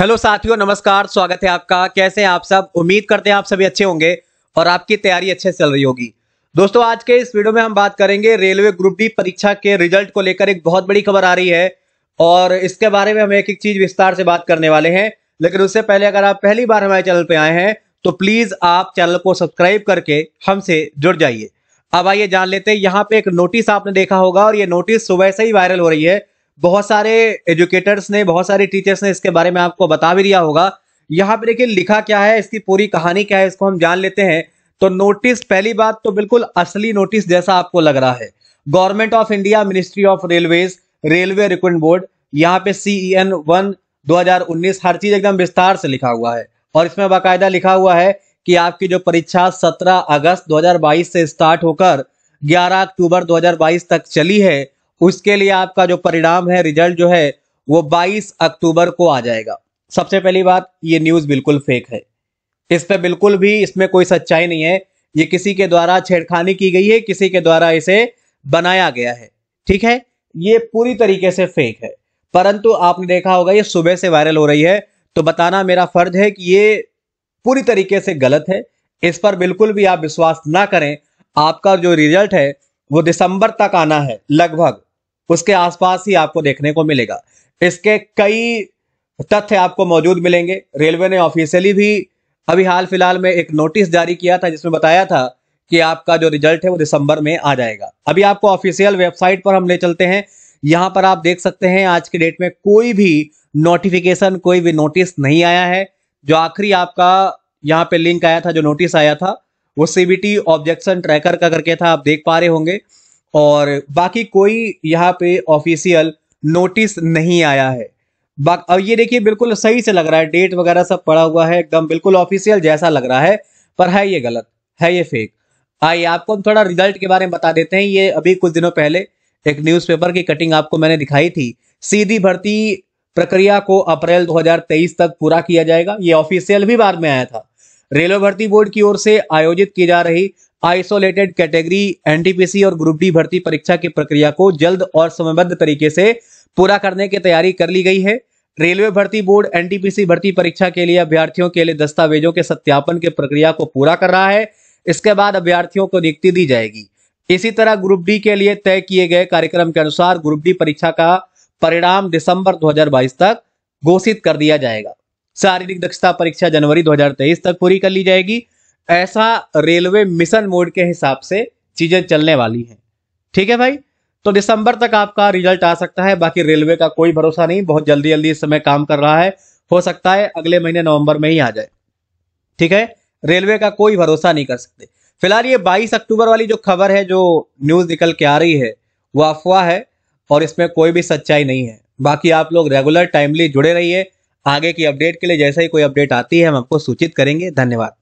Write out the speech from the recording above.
hello साथियों नमस्कार स्वागत है आपका कैसे हैं आप सब उम्मीद करते हैं आप सभी अच्छे होंगे और आपकी तैयारी अच्छे चल रही होगी दोस्तों आज के इस वीडियो में हम बात करेंगे रेलवे ग्रुप डी परीक्षा के रिजल्ट को लेकर एक बहुत बड़ी खबर आ रही है और इसके बारे में हम एक एक चीज विस्तार से बात करने वाले हैं लेकिन उससे पहले अगर आप पहली बार हमारे चैनल पर आए हैं तो प्लीज आप चैनल को सब्सक्राइब करके हमसे जुड़ जाइए अब आइए जान लेते हैं यहाँ पे एक नोटिस आपने देखा होगा और ये नोटिस सुबह से ही वायरल हो रही है बहुत सारे एजुकेटर्स ने बहुत सारे टीचर्स ने इसके बारे में आपको बता भी दिया होगा यहाँ पे देखिए लिखा क्या है इसकी पूरी कहानी क्या है इसको हम जान लेते हैं तो नोटिस पहली बात तो बिल्कुल असली नोटिस जैसा आपको लग रहा है government of India ministry of railways railway recruitment board यहाँ पे सीई एन वन हर चीज एकदम विस्तार से लिखा हुआ है और इसमें बाकायदा लिखा हुआ है कि आपकी जो परीक्षा 17 अगस्त 2022 से स्टार्ट होकर 11 अक्टूबर 2022 तक चली है उसके लिए आपका जो परिणाम है रिजल्ट जो है वो 22 अक्टूबर को आ जाएगा सबसे पहली बात ये न्यूज बिल्कुल फेक है इस पर बिल्कुल भी इसमें कोई सच्चाई नहीं है ये किसी के द्वारा छेड़खानी की गई है किसी के द्वारा इसे बनाया गया है ठीक है ये पूरी तरीके से फेक है परंतु आपने देखा होगा ये सुबह से वायरल हो रही है तो बताना मेरा फर्ज है कि ये पूरी तरीके से गलत है इस पर बिल्कुल भी आप विश्वास ना करें आपका जो रिजल्ट है वो दिसंबर तक आना है लगभग उसके आसपास ही आपको देखने को मिलेगा इसके कई तथ्य आपको मौजूद मिलेंगे रेलवे ने ऑफिशियली भी अभी हाल फिलहाल में एक नोटिस जारी किया था जिसमें बताया था कि आपका जो रिजल्ट है वो दिसंबर में आ जाएगा अभी आपको ऑफिशियल वेबसाइट पर हम ले चलते हैं यहां पर आप देख सकते हैं आज के डेट में कोई भी नोटिफिकेशन कोई भी नोटिस नहीं आया है जो आखिरी आपका यहाँ पे लिंक आया था जो नोटिस आया था वो सीबीटी ऑब्जेक्शन ट्रैकर का करके था आप देख पा रहे होंगे और बाकी कोई यहाँ पे ऑफिशियल नोटिस नहीं आया है अब ये देखिए बिल्कुल सही से लग रहा है डेट वगैरह सब पड़ा हुआ है एकदम बिल्कुल ऑफिशियल जैसा लग रहा है पर है ये गलत है ये फेक आइए आपको हम थोड़ा रिजल्ट के बारे में बता देते हैं ये अभी कुछ दिनों पहले एक न्यूज़पेपर की कटिंग आपको मैंने दिखाई थी सीधी भर्ती प्रक्रिया को अप्रैल 2023 तक पूरा किया जाएगा ये ऑफिशियल भी बाद में आया था रेलवे भर्ती बोर्ड की ओर से आयोजित की जा रही आइसोलेटेड कैटेगरी एनटीपीसी और ग्रुप डी भर्ती परीक्षा की प्रक्रिया को जल्द और समयबद्ध तरीके से पूरा करने की तैयारी कर ली गई है रेलवे भर्ती बोर्ड एनटीपीसी भर्ती परीक्षा के लिए अभ्यर्थियों के लिए दस्तावेजों के सत्यापन की प्रक्रिया को पूरा कर रहा है इसके बाद अभ्यर्थियों को नियुक्ति दी जाएगी इसी तरह ग्रुप डी के लिए तय किए गए कार्यक्रम के अनुसार ग्रुप डी परीक्षा का परिणाम दिसंबर 2022 तक घोषित कर दिया जाएगा शारीरिक दक्षता परीक्षा जनवरी 2023 तक पूरी कर ली जाएगी ऐसा रेलवे मिशन मोड के हिसाब से चीजें चलने वाली हैं ठीक है भाई तो दिसंबर तक आपका रिजल्ट आ सकता है बाकी रेलवे का कोई भरोसा नहीं बहुत जल्दी जल्दी इस समय काम कर रहा है हो सकता है अगले महीने नवंबर में ही आ जाए ठीक है रेलवे का कोई भरोसा नहीं कर सकते फिलहाल ये 22 अक्टूबर वाली जो खबर है जो न्यूज निकल के आ रही है वो अफवाह है और इसमें कोई भी सच्चाई नहीं है बाकी आप लोग रेगुलर टाइमली जुड़े रहिए आगे की अपडेट के लिए जैसा ही कोई अपडेट आती है हम आपको सूचित करेंगे धन्यवाद